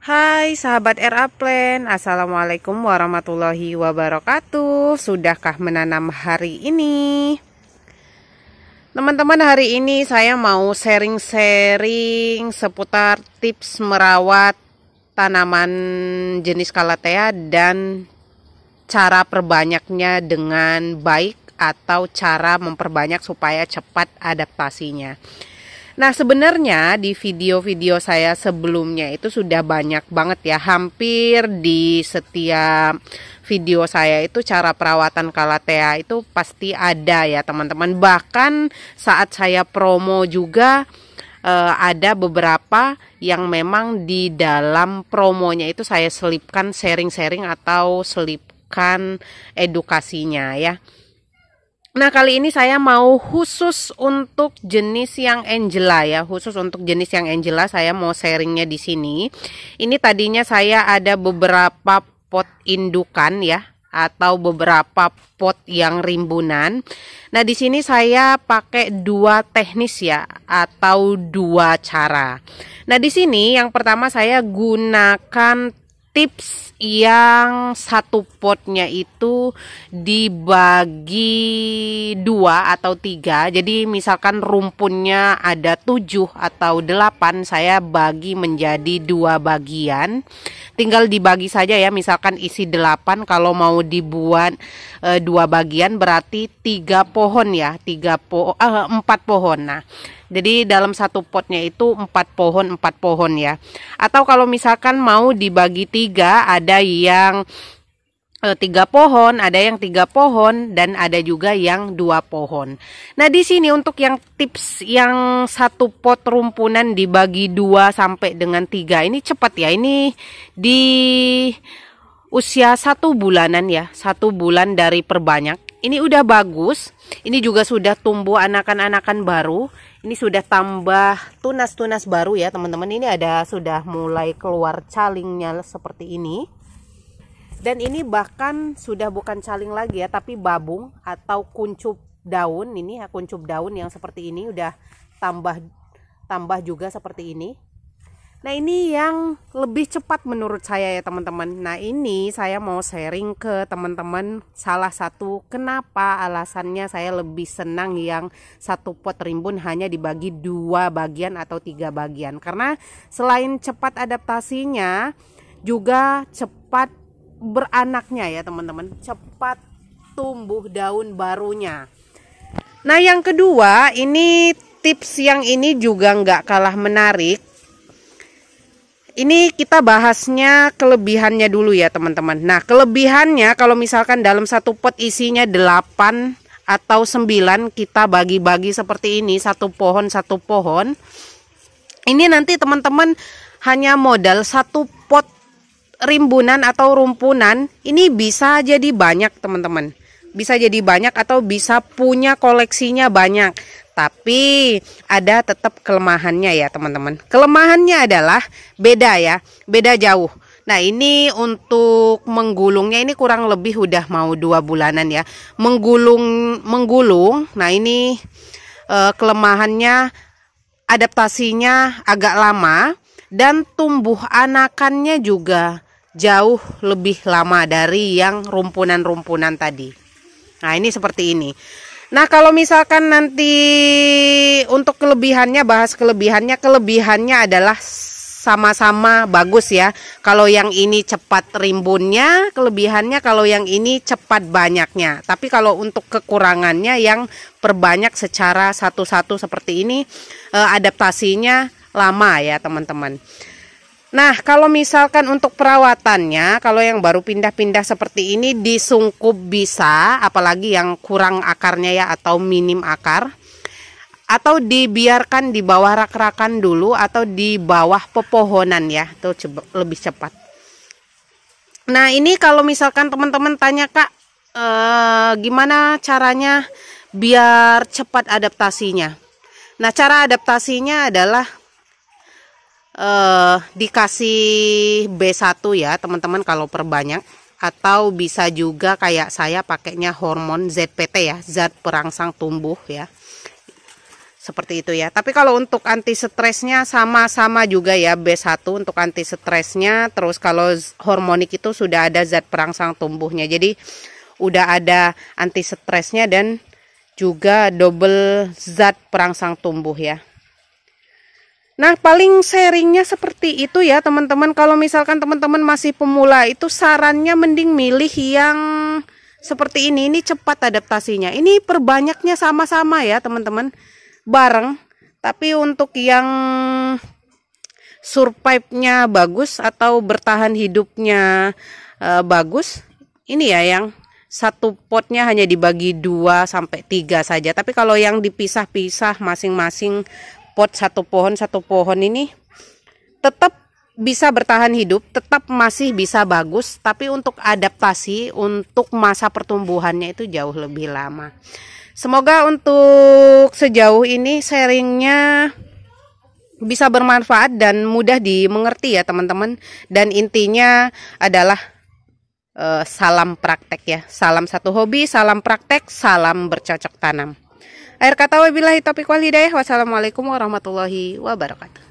Hai sahabat RA Plan, Assalamualaikum warahmatullahi wabarakatuh Sudahkah menanam hari ini? Teman-teman hari ini saya mau sharing-sharing seputar tips merawat tanaman jenis kalatea dan cara perbanyaknya dengan baik atau cara memperbanyak supaya cepat adaptasinya Nah, sebenarnya di video-video saya sebelumnya itu sudah banyak banget ya, hampir di setiap video saya itu cara perawatan kalatea itu pasti ada ya, teman-teman. Bahkan saat saya promo juga eh, ada beberapa yang memang di dalam promonya itu saya selipkan sharing-sharing atau selipkan edukasinya ya. Nah, kali ini saya mau khusus untuk jenis yang Angela ya, khusus untuk jenis yang Angela saya mau sharingnya di sini. Ini tadinya saya ada beberapa pot indukan ya atau beberapa pot yang rimbunan. Nah, di sini saya pakai dua teknis ya atau dua cara. Nah, di sini yang pertama saya gunakan tips yang satu potnya itu dibagi dua atau tiga jadi misalkan rumpunnya ada tujuh atau delapan saya bagi menjadi dua bagian tinggal dibagi saja ya misalkan isi delapan kalau mau dibuat e, dua bagian berarti tiga pohon ya tiga po eh, empat pohon nah jadi dalam satu potnya itu empat pohon empat pohon ya. Atau kalau misalkan mau dibagi tiga ada yang eh, tiga pohon, ada yang tiga pohon, dan ada juga yang dua pohon. Nah di sini untuk yang tips yang satu pot rumpunan dibagi dua sampai dengan tiga ini cepat ya. Ini di usia satu bulanan ya, satu bulan dari perbanyak ini udah bagus ini juga sudah tumbuh anakan-anakan baru ini sudah tambah tunas-tunas baru ya teman-teman ini ada sudah mulai keluar calingnya seperti ini dan ini bahkan sudah bukan caling lagi ya tapi babung atau kuncup daun ini ya kuncup daun yang seperti ini udah tambah tambah juga seperti ini Nah ini yang lebih cepat menurut saya ya teman-teman. Nah ini saya mau sharing ke teman-teman salah satu kenapa alasannya saya lebih senang yang satu pot rimbun hanya dibagi dua bagian atau tiga bagian. Karena selain cepat adaptasinya juga cepat beranaknya ya teman-teman. Cepat tumbuh daun barunya. Nah yang kedua ini tips yang ini juga nggak kalah menarik ini kita bahasnya kelebihannya dulu ya teman-teman. Nah kelebihannya kalau misalkan dalam satu pot isinya 8 atau 9 kita bagi-bagi seperti ini satu pohon satu pohon. Ini nanti teman-teman hanya modal satu pot rimbunan atau rumpunan ini bisa jadi banyak teman-teman. Bisa jadi banyak atau bisa punya koleksinya banyak tapi ada tetap kelemahannya ya teman-teman kelemahannya adalah beda ya beda jauh Nah ini untuk menggulungnya ini kurang lebih udah mau dua bulanan ya menggulung menggulung nah ini e, kelemahannya adaptasinya agak lama dan tumbuh anakannya juga jauh lebih lama dari yang rumpunan-rumpunan tadi nah ini seperti ini Nah kalau misalkan nanti untuk kelebihannya bahas kelebihannya kelebihannya adalah sama-sama bagus ya. Kalau yang ini cepat rimbunnya, kelebihannya kalau yang ini cepat banyaknya. Tapi kalau untuk kekurangannya yang perbanyak secara satu-satu seperti ini, eh, adaptasinya lama ya teman-teman. Nah, kalau misalkan untuk perawatannya, kalau yang baru pindah-pindah seperti ini disungkup bisa, apalagi yang kurang akarnya ya atau minim akar. Atau dibiarkan di bawah rak-rakan dulu atau di bawah pepohonan ya, itu lebih cepat. Nah, ini kalau misalkan teman-teman tanya, Kak, eh, gimana caranya biar cepat adaptasinya? Nah, cara adaptasinya adalah eh, dikasih B1 ya teman-teman kalau perbanyak atau bisa juga kayak saya pakainya hormon ZPT ya zat perangsang tumbuh ya seperti itu ya tapi kalau untuk anti stresnya sama-sama juga ya B1 untuk anti stresnya terus kalau hormonik itu sudah ada zat perangsang tumbuhnya jadi udah ada anti stresnya dan juga double zat perangsang tumbuh ya Nah, paling sharingnya seperti itu ya, teman-teman. Kalau misalkan teman-teman masih pemula, itu sarannya mending milih yang seperti ini. Ini cepat adaptasinya. Ini perbanyaknya sama-sama ya, teman-teman. Bareng. Tapi untuk yang survive-nya bagus atau bertahan hidupnya uh, bagus, ini ya yang satu potnya hanya dibagi dua sampai tiga saja. Tapi kalau yang dipisah-pisah masing-masing pot satu pohon satu pohon ini tetap bisa bertahan hidup, tetap masih bisa bagus, tapi untuk adaptasi, untuk masa pertumbuhannya itu jauh lebih lama. Semoga untuk sejauh ini sharingnya bisa bermanfaat dan mudah dimengerti ya teman-teman. Dan intinya adalah uh, salam praktek ya, salam satu hobi, salam praktek, salam bercocok tanam. Air kata wabillahi taufiq wal hidayah. Wassalamualaikum warahmatullahi wabarakatuh.